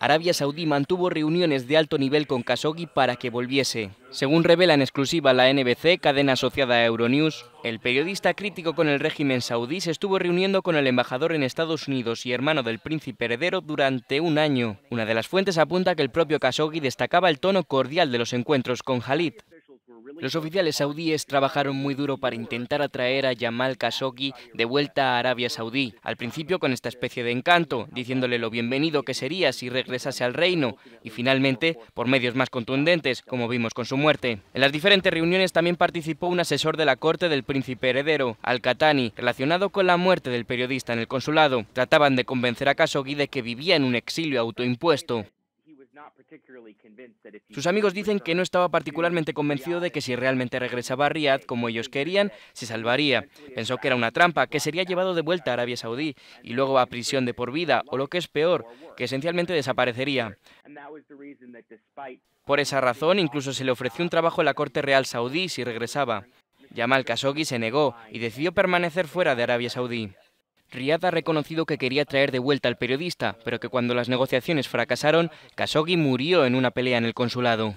Arabia Saudí mantuvo reuniones de alto nivel con Khashoggi para que volviese. Según revela en exclusiva la NBC, cadena asociada a Euronews, el periodista crítico con el régimen saudí se estuvo reuniendo con el embajador en Estados Unidos y hermano del príncipe heredero durante un año. Una de las fuentes apunta que el propio Khashoggi destacaba el tono cordial de los encuentros con Khalid. Los oficiales saudíes trabajaron muy duro para intentar atraer a Jamal Khashoggi de vuelta a Arabia Saudí, al principio con esta especie de encanto, diciéndole lo bienvenido que sería si regresase al reino, y finalmente por medios más contundentes, como vimos con su muerte. En las diferentes reuniones también participó un asesor de la corte del príncipe heredero, Al-Qatani, relacionado con la muerte del periodista en el consulado. Trataban de convencer a Khashoggi de que vivía en un exilio autoimpuesto. Sus amigos dicen que no estaba particularmente convencido de que si realmente regresaba a Riyadh como ellos querían, se salvaría. Pensó que era una trampa, que sería llevado de vuelta a Arabia Saudí y luego a prisión de por vida, o lo que es peor, que esencialmente desaparecería. Por esa razón, incluso se le ofreció un trabajo en la Corte Real Saudí si regresaba. Yamal Khashoggi se negó y decidió permanecer fuera de Arabia Saudí. Riad ha reconocido que quería traer de vuelta al periodista, pero que cuando las negociaciones fracasaron, Khashoggi murió en una pelea en el consulado.